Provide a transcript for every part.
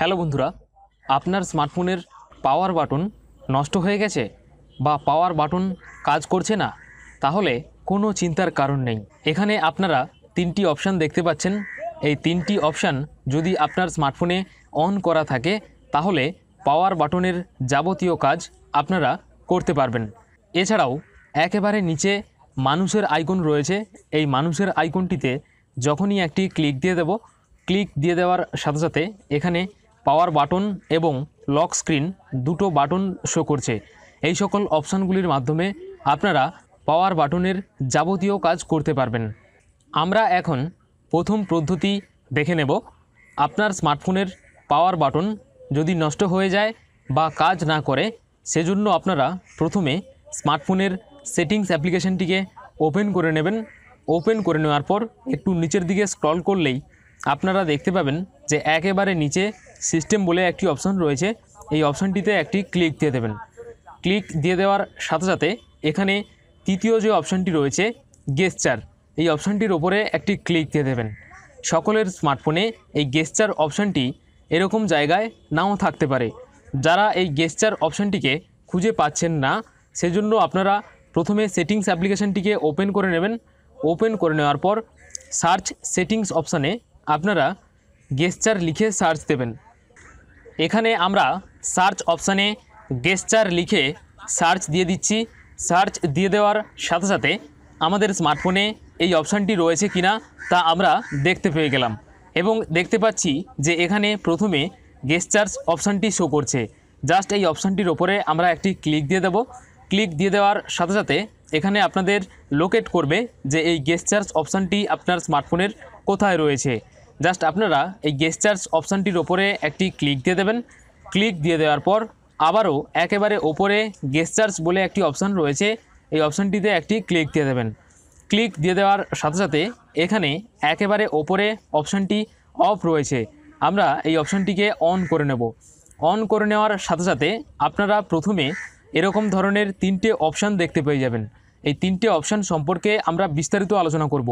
hello বন্ধুরা আপনার স্মার্টফোনের পাওয়ার বাটন নষ্ট হয়ে গেছে বা পাওয়ার বাটন কাজ করছে না তাহলে কোনো চিন্তার কারণ নেই এখানে আপনারা তিনটি অপশান দেখতে পাচ্ছেন এই তিনটি অপশান যদি আপনার স্মার্টফোনে অন করা থাকে তাহলে পাওয়ার বাটনের যাবতীয় কাজ আপনারা করতে পারবেন এছাড়াও একেবারে নিচে মানুষের আইকন রয়েছে এই মানুষের আইকনটিতে যখনই একটি ক্লিক দিয়ে দেব ক্লিক দিয়ে দেওয়ার সাথে সাথে এখানে পাওয়ার বাটন এবং লক স্ক্রিন দুটো বাটন শো করছে এই সকল অপশানগুলির মাধ্যমে আপনারা পাওয়ার বাটনের যাবতীয় কাজ করতে পারবেন আমরা এখন প্রথম পদ্ধতি দেখে নেব আপনার স্মার্টফোনের পাওয়ার বাটন যদি নষ্ট হয়ে যায় বা কাজ না করে সেজন্য আপনারা প্রথমে স্মার্টফোনের সেটিংস অ্যাপ্লিকেশনটিকে ওপেন করে নেবেন ওপেন করে নেওয়ার পর একটু নিচের দিকে স্ক্রল করলেই আপনারা দেখতে পাবেন যে একেবারে নিচে সিস্টেম বলে একটি অপশন রয়েছে এই অপশনটিতে একটি ক্লিক দিয়ে দেবেন ক্লিক দিয়ে দেওয়ার সাথে সাথে এখানে তৃতীয় যে অপশনটি রয়েছে গেস্টার এই অপশানটির ওপরে একটি ক্লিক দিয়ে দেবেন সকলের স্মার্টফোনে এই গেস্টার অপশানটি এরকম জায়গায় নাও থাকতে পারে যারা এই গেস্টার অপশানটিকে খুঁজে পাচ্ছেন না সেজন্য আপনারা প্রথমে সেটিংস অ্যাপ্লিকেশানটিকে ওপেন করে নেবেন ওপেন করে নেওয়ার পর সার্চ সেটিংস অপশানে আপনারা গেস্টার লিখে সার্চ দেবেন এখানে আমরা সার্চ অপশানে গেস্টার লিখে সার্চ দিয়ে দিচ্ছি সার্চ দিয়ে দেওয়ার সাথে সাথে আমাদের স্মার্টফোনে এই অপশানটি রয়েছে কিনা তা আমরা দেখতে পেয়ে গেলাম এবং দেখতে পাচ্ছি যে এখানে প্রথমে গেস্টার্স অপশানটি শো করছে জাস্ট এই অপশানটির ওপরে আমরা একটি ক্লিক দিয়ে দেব ক্লিক দিয়ে দেওয়ার সাথে সাথে এখানে আপনাদের লোকেট করবে যে এই গেস্টার্স অপশানটি আপনার স্মার্টফোনের কোথায় রয়েছে জাস্ট আপনারা এই গেস্ট চার্জ অপশানটির ওপরে একটি ক্লিক দিয়ে দেবেন ক্লিক দিয়ে দেওয়ার পর আবারও একেবারে ওপরে গেস্ট চার্জ বলে একটি অপশান রয়েছে এই অপশানটিতে একটি ক্লিক দিয়ে দেবেন ক্লিক দিয়ে দেওয়ার সাথে সাথে এখানে একেবারে ওপরে অপশানটি অফ রয়েছে আমরা এই অপশানটিকে অন করে নেব অন করে নেওয়ার সাথে সাথে আপনারা প্রথমে এরকম ধরনের তিনটে অপশান দেখতে পেয়ে যাবেন এই তিনটে অপশান সম্পর্কে আমরা বিস্তারিত আলোচনা করব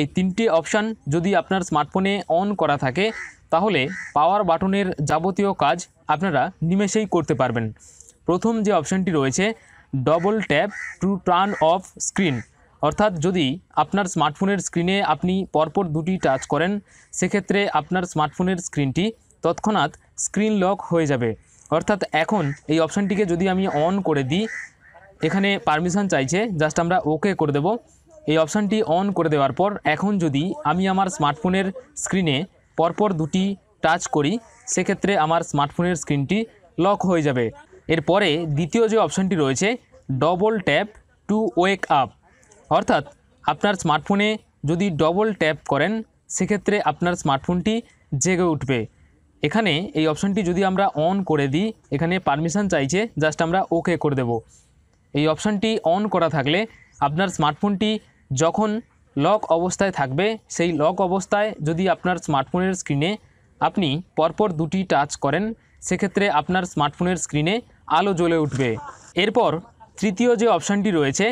এই তিনটে অপশান যদি আপনার স্মার্টফোনে অন করা থাকে তাহলে পাওয়ার বাটনের যাবতীয় কাজ আপনারা নিমেষেই করতে পারবেন প্রথম যে অপশানটি রয়েছে double tap to turn off screen অর্থাৎ যদি আপনার স্মার্টফোনের স্ক্রিনে আপনি পরপর দুটি টাচ করেন সেক্ষেত্রে আপনার স্মার্টফোনের স্ক্রিনটি তৎক্ষণাৎ স্ক্রিন লক হয়ে যাবে অর্থাৎ এখন এই অপশানটিকে যদি আমি অন করে দিই এখানে পারমিশন চাইছে জাস্ট আমরা ওকে করে দেব এই অপশানটি অন করে দেওয়ার পর এখন যদি আমি আমার স্মার্টফোনের স্ক্রিনে পরপর দুটি টাচ করি সেক্ষেত্রে আমার স্মার্টফোনের স্ক্রিনটি লক হয়ে যাবে এরপরে দ্বিতীয় যে অপশানটি রয়েছে double tap to wake up অর্থাৎ আপনার স্মার্টফোনে যদি ডবল ট্যাপ করেন সেক্ষেত্রে আপনার স্মার্টফোনটি জেগে উঠবে এখানে এই অপশানটি যদি আমরা অন করে দিই এখানে পারমিশন চাইছে জাস্ট আমরা ওকে করে দেবো এই অপশানটি অন করা থাকলে আপনার স্মার্টফোনটি যখন লক অবস্থায় থাকবে সেই লক অবস্থায় যদি আপনার স্মার্টফোনের স্ক্রিনে আপনি পরপর দুটি টাচ করেন সেক্ষেত্রে আপনার স্মার্টফোনের স্ক্রিনে আলো জ্বলে উঠবে এরপর তৃতীয় যে অপশানটি রয়েছে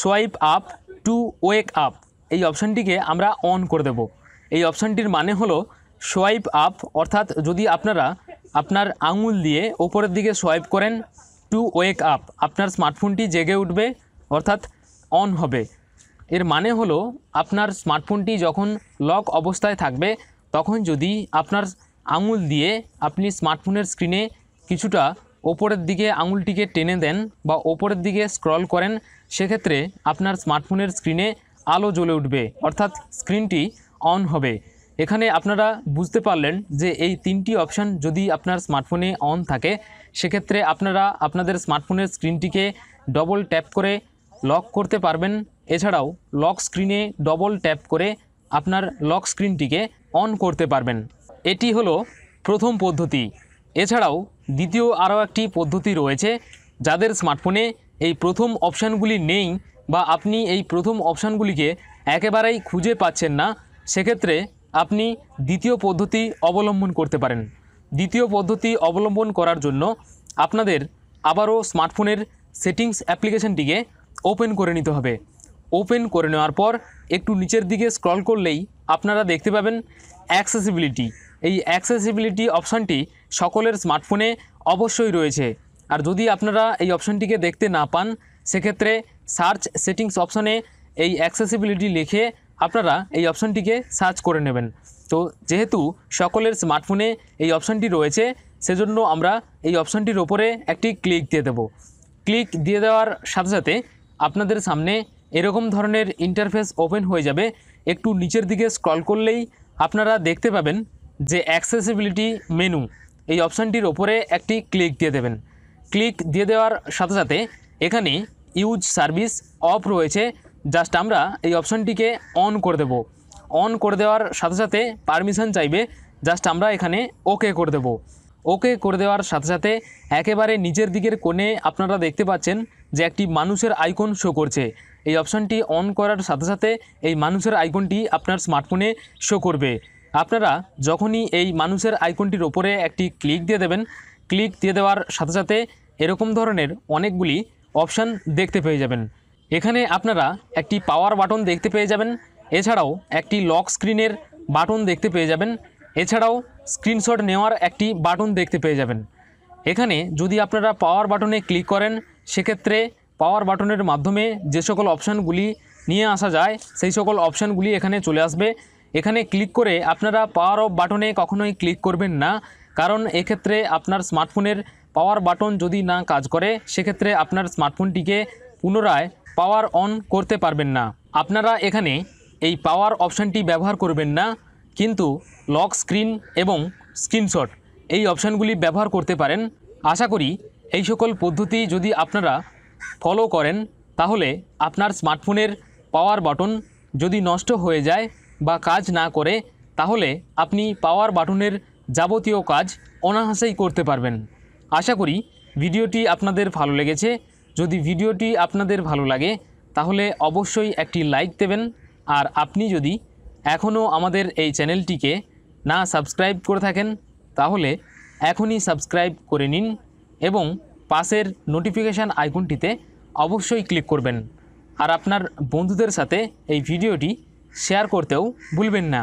swipe up to wake up এই অপশানটিকে আমরা অন করে দেব এই অপশানটির মানে হলো সোয়াইপ আপ অর্থাৎ যদি আপনারা আপনার আঙুল দিয়ে ওপরের দিকে সোয়াইপ করেন টু ওয়েক আপ আপনার স্মার্টফোনটি জেগে উঠবে অর্থাৎ অন হবে এর মানে হলো আপনার স্মার্টফোনটি যখন লক অবস্থায় থাকবে তখন যদি আপনার আঙুল দিয়ে আপনি স্মার্টফোনের স্ক্রিনে কিছুটা ওপরের দিকে আঙুলটিকে টেনে দেন বা ওপরের দিকে স্ক্রল করেন সেক্ষেত্রে আপনার স্মার্টফোনের স্ক্রিনে আলো জ্বলে উঠবে অর্থাৎ স্ক্রিনটি অন হবে এখানে আপনারা বুঝতে পারলেন যে এই তিনটি অপশান যদি আপনার স্মার্টফোনে অন থাকে সেক্ষেত্রে আপনারা আপনাদের স্মার্টফোনের স্ক্রিনটিকে ডবল ট্যাপ করে লক করতে পারবেন এছাড়াও লক স্ক্রিনে ডবল ট্যাপ করে আপনার লক স্ক্রিনটিকে অন করতে পারবেন এটি হলো প্রথম পদ্ধতি এছাড়াও দ্বিতীয় আরও একটি পদ্ধতি রয়েছে যাদের স্মার্টফোনে এই প্রথম অপশানগুলি নেই বা আপনি এই প্রথম অপশানগুলিকে একেবারেই খুঁজে পাচ্ছেন না সেক্ষেত্রে আপনি দ্বিতীয় পদ্ধতি অবলম্বন করতে পারেন দ্বিতীয় পদ্ধতি অবলম্বন করার জন্য আপনাদের আবারও স্মার্টফোনের সেটিংস অ্যাপ্লিকেশনটিকে ওপেন করে নিতে হবে ওপেন করে নেওয়ার পর একটু নিচের দিকে স্ক্রল করলেই আপনারা দেখতে পাবেন অ্যাক্সেসিবিলিটি এই অ্যাক্সেসিবিলিটি অপশানটি সকলের স্মার্টফোনে অবশ্যই রয়েছে আর যদি আপনারা এই অপশানটিকে দেখতে না পান সেক্ষেত্রে সার্চ সেটিংস অপশানে এই অ্যাক্সেসিবিলিটি লিখে আপনারা এই অপশানটিকে সার্চ করে নেবেন তো যেহেতু সকলের স্মার্টফোনে এই অপশানটি রয়েছে সেজন্য আমরা এই অপশানটির ওপরে একটি ক্লিক দিয়ে দেব ক্লিক দিয়ে দেওয়ার সাথে সাথে আপনাদের সামনে এরকম ধরনের ইন্টারফেস ওপেন হয়ে যাবে একটু নিচের দিকে স্ক্রল করলেই আপনারা দেখতে পাবেন যে অ্যাক্সেসিবিলিটি মেনু এই অপশানটির ওপরে একটি ক্লিক দিয়ে দেবেন ক্লিক দিয়ে দেওয়ার সাথে সাথে এখানে ইউজ সার্ভিস অফ রয়েছে জাস্ট আমরা এই অপশানটিকে অন করে দেবো অন করে দেওয়ার সাথে সাথে পারমিশন চাইবে জাস্ট আমরা এখানে ওকে করে দেব ওকে করে দেওয়ার সাথে সাথে একেবারে নিজের দিকের কোণে আপনারা দেখতে পাচ্ছেন যে একটি মানুষের আইকন শো করছে এই অপশানটি অন করার সাথে সাথে এই মানুষের আইকনটি আপনার স্মার্টফোনে শো করবে আপনারা যখনই এই মানুষের আইকনটির ওপরে একটি ক্লিক দিয়ে দেবেন ক্লিক দিয়ে দেওয়ার সাথে সাথে এরকম ধরনের অনেকগুলি অপশান দেখতে পেয়ে যাবেন এখানে আপনারা একটি পাওয়ার বাটন দেখতে পেয়ে যাবেন এছাড়াও একটি লক স্ক্রিনের বাটন দেখতে পেয়ে যাবেন এছাড়াও স্ক্রিনশট নেওয়ার একটি বাটন দেখতে পেয়ে যাবেন এখানে যদি আপনারা পাওয়ার বাটনে ক্লিক করেন সেক্ষেত্রে পাওয়ার বাটনের মাধ্যমে যে সকল অপশানগুলি নিয়ে আসা যায় সেই সকল অপশানগুলি এখানে চলে আসবে এখানে ক্লিক করে আপনারা পাওয়ার অফ বাটনে কখনোই ক্লিক করবেন না কারণ এক্ষেত্রে আপনার স্মার্টফোনের পাওয়ার বাটন যদি না কাজ করে সেক্ষেত্রে আপনার স্মার্টফোনটিকে পুনরায় পাওয়ার অন করতে পারবেন না আপনারা এখানে এই পাওয়ার অপশানটি ব্যবহার করবেন না কিন্তু লক স্ক্রিন এবং স্ক্রিনশট এই অপশানগুলি ব্যবহার করতে পারেন আশা করি এই সকল পদ্ধতি যদি আপনারা ফলো করেন তাহলে আপনার স্মার্টফোনের পাওয়ার বাটন যদি নষ্ট হয়ে যায় বা কাজ না করে তাহলে আপনি পাওয়ার বাটনের যাবতীয় কাজ অনাহাসেই করতে পারবেন আশা করি ভিডিওটি আপনাদের ভালো লেগেছে যদি ভিডিওটি আপনাদের ভালো লাগে তাহলে অবশ্যই একটি লাইক দেবেন আর আপনি যদি এখনও আমাদের এই চ্যানেলটিকে না সাবস্ক্রাইব করে থাকেন তাহলে এখনই সাবস্ক্রাইব করে নিন এবং পাশের নোটিফিকেশান আইকনটিতে অবশ্যই ক্লিক করবেন আর আপনার বন্ধুদের সাথে এই ভিডিওটি শেয়ার করতেও ভুলবেন না